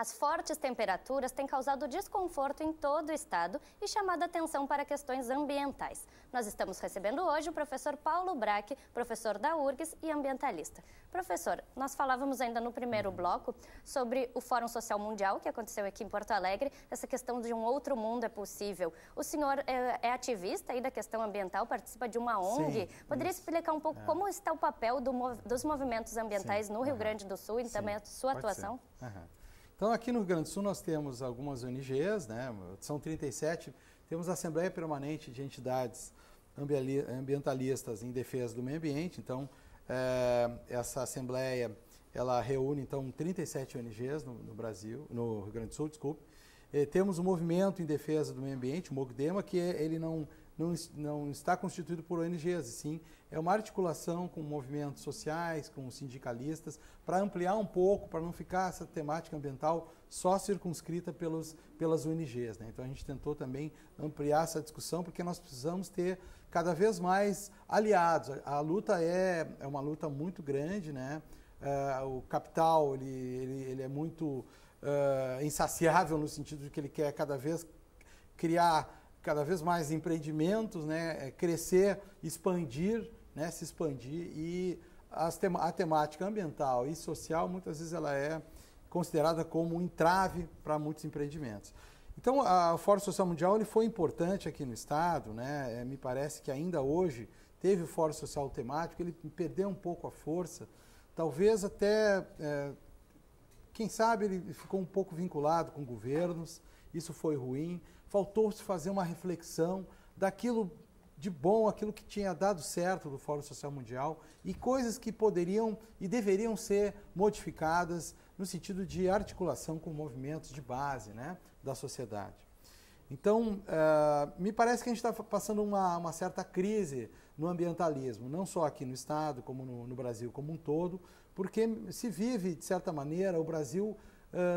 As fortes temperaturas têm causado desconforto em todo o estado e chamado atenção para questões ambientais. Nós estamos recebendo hoje o professor Paulo Braque, professor da URGS e ambientalista. Professor, nós falávamos ainda no primeiro bloco sobre o Fórum Social Mundial que aconteceu aqui em Porto Alegre, essa questão de um outro mundo é possível. O senhor é, é ativista aí da questão ambiental, participa de uma ONG. Sim, Poderia isso. explicar um pouco é. como está o papel do, dos movimentos ambientais Sim. no Rio Grande do Sul e Sim. também a sua atuação? Ser. Então, aqui no Rio Grande do Sul, nós temos algumas ONGs, né? são 37, temos a Assembleia Permanente de Entidades Ambientalistas em Defesa do Meio Ambiente, então, é, essa Assembleia ela reúne, então, 37 ONGs no, no Brasil, no Rio Grande do Sul, desculpe, e temos o um movimento em defesa do meio ambiente, o MOGDEMA, que ele não, não, não está constituído por ONGs, sim é uma articulação com movimentos sociais, com sindicalistas, para ampliar um pouco, para não ficar essa temática ambiental só circunscrita pelos, pelas ONGs. Né? Então a gente tentou também ampliar essa discussão, porque nós precisamos ter cada vez mais aliados. A, a luta é, é uma luta muito grande, né? Uh, o capital ele, ele, ele é muito uh, insaciável no sentido de que ele quer cada vez criar cada vez mais empreendimentos, né, é crescer, expandir, né, se expandir e tem a temática ambiental e social muitas vezes ela é considerada como um entrave para muitos empreendimentos. Então, a, o Fórum Social Mundial ele foi importante aqui no Estado, né? É, me parece que ainda hoje teve o Fórum Social Temático, ele perdeu um pouco a força, talvez até é, quem sabe ele ficou um pouco vinculado com governos, isso foi ruim. Faltou-se fazer uma reflexão daquilo de bom, aquilo que tinha dado certo do Fórum Social Mundial e coisas que poderiam e deveriam ser modificadas no sentido de articulação com movimentos de base né, da sociedade. Então, uh, me parece que a gente está passando uma, uma, certa crise no ambientalismo, não só aqui no Estado, como no, no Brasil como um todo, porque se vive, de certa maneira, o Brasil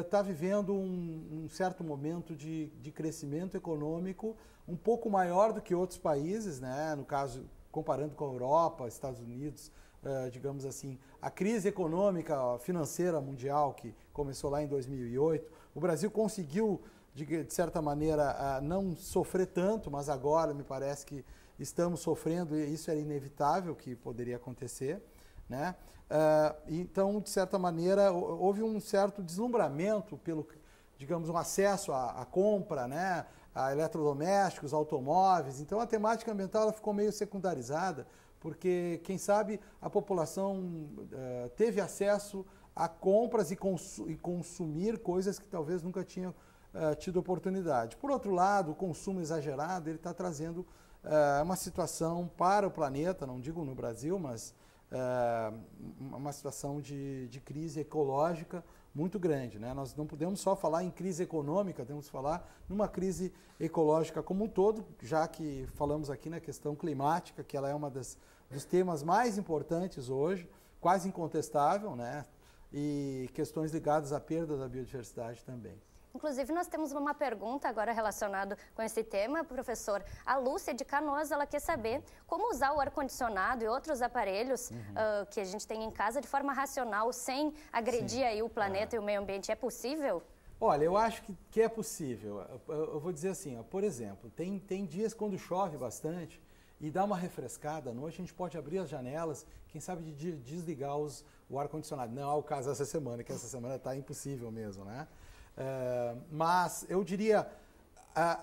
está uh, vivendo um, um, certo momento de, de, crescimento econômico um pouco maior do que outros países, né? no caso, comparando com a Europa, Estados Unidos, uh, digamos assim, a crise econômica financeira mundial que começou lá em 2008, o Brasil conseguiu, de, de certa maneira, uh, não sofrer tanto, mas agora me parece que estamos sofrendo e isso era é inevitável que poderia acontecer. Né? Uh, então, de certa maneira, houve um certo deslumbramento pelo, digamos, um acesso à, à compra, né? a eletrodomésticos, automóveis. Então, a temática ambiental ela ficou meio secundarizada, porque, quem sabe, a população uh, teve acesso a compras e, consu e, consumir coisas que talvez nunca tinha uh, eh, tido oportunidade. Por outro lado, o consumo exagerado ele está trazendo uh, uma situação para o planeta, não digo no Brasil, mas é, uma situação de, de, crise ecológica muito grande. Né? Nós não podemos só falar em crise econômica, temos que falar numa crise ecológica como um todo, já que falamos aqui na questão climática, que ela é um dos temas mais importantes hoje, quase incontestável, né? e questões ligadas à perda da biodiversidade também. Inclusive, nós temos uma pergunta agora relacionada com esse tema, professor. A Lúcia de Canoas, ela quer saber como usar o ar-condicionado e outros aparelhos uhum. uh, que a gente tem em casa de forma racional, sem agredir Sim. aí o ah. planeta e o meio ambiente. É possível? Olha, eu acho que, que é possível. Eu, eu, vou dizer assim, ó, por exemplo, tem, tem dias quando chove bastante e dá uma refrescada à noite, a gente pode abrir as janelas, quem sabe de, de desligar os, o ar-condicionado. Não é o caso essa semana, que essa semana está impossível mesmo, né? É, mas eu diria, a, é,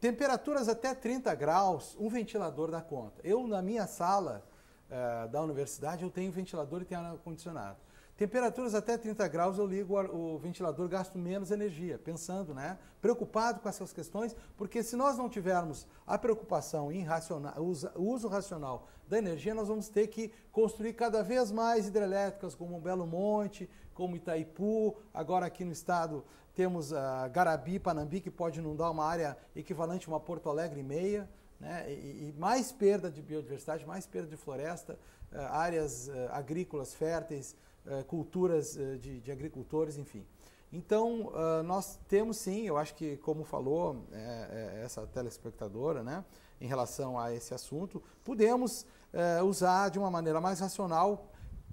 temperaturas até 30 graus, um ventilador dá conta. Eu, na minha sala é, da universidade, eu tenho ventilador e tenho ar-condicionado. Temperaturas até 30 graus, eu ligo o ventilador, gasto menos energia, pensando, né? Preocupado com essas questões, porque se nós não tivermos a preocupação em racional, o uso racional da energia, nós vamos ter que construir cada vez mais hidrelétricas, como Belo Monte, como Itaipu. Agora aqui no estado temos uh, ah, Garabi, Panambi, que pode inundar uma área equivalente a uma Porto Alegre e meia. Né? E, e, mais perda de biodiversidade, mais perda de floresta, eh, áreas eh, agrícolas férteis, eh, culturas de, de, agricultores, enfim. Então, nós temos sim, eu acho que, como falou essa telespectadora, né, em relação a esse assunto, podemos usar de uma maneira mais racional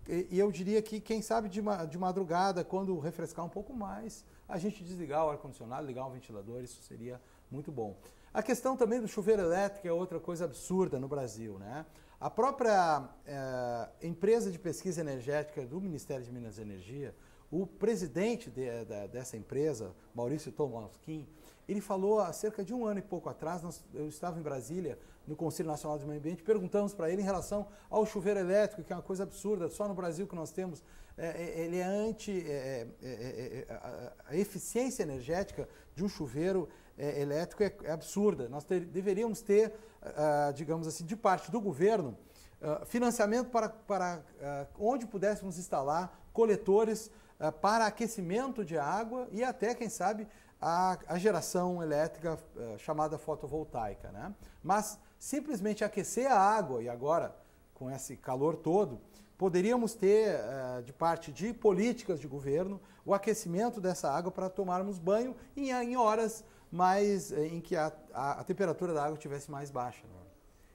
e eu diria que, quem sabe, de, de madrugada, quando refrescar um pouco mais, a gente desligar o ar-condicionado, ligar um ventilador, isso seria muito bom. A questão também do chuveiro elétrico é outra coisa absurda no Brasil, né? A própria eh, empresa de pesquisa energética do Ministério de Minas e Energia, o presidente de, de, dessa empresa, Maurício Tomalskin, ele falou há cerca de um ano e pouco atrás, nós, eu estava em Brasília, no Conselho Nacional de Meio Ambiente, perguntamos para ele em relação ao chuveiro elétrico, que é uma coisa absurda, só no Brasil que nós temos, é, é ele é anti. É é, é, é, a, a, eficiência energética de um chuveiro elétrico é, absurda. Nós ter, deveríamos ter, ah, digamos assim, de parte do governo, Uh, financiamento para, para uh, onde pudéssemos instalar coletores eh, para aquecimento de água e até, quem sabe, a, a geração elétrica eh, chamada fotovoltaica. Né? Mas simplesmente aquecer a água, e agora com esse calor todo, poderíamos ter, eh, de parte de políticas de governo, o aquecimento dessa água para tomarmos banho em horas mais em que a, a, a temperatura da água estivesse mais baixa. Né?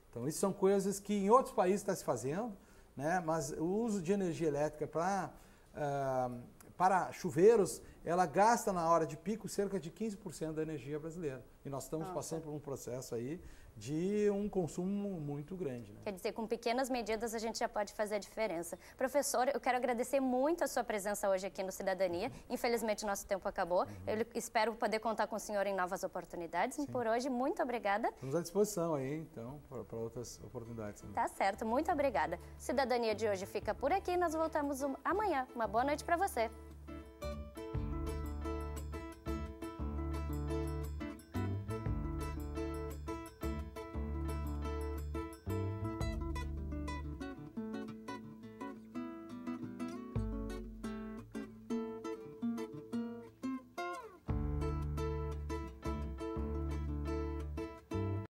Então, isso são coisas que em outros países está se fazendo, né? mas o uso de energia elétrica para uh, para chuveiros, ela gasta na hora de pico cerca de 15% da energia brasileira. E nós estamos Nossa. passando por um processo aí de um consumo muito grande. Né? Quer dizer, com pequenas medidas a gente já pode fazer a diferença. Professor, eu quero agradecer muito a sua presença hoje aqui no Cidadania. Infelizmente, nosso tempo acabou. Uhum. Eu espero poder contar com o senhor em novas oportunidades. Sim. Por hoje, muito obrigada. Estamos à disposição aí, então, para outras oportunidades. Tá certo, muito obrigada. Cidadania de hoje fica por aqui. Nós voltamos amanhã. Uma boa noite para você.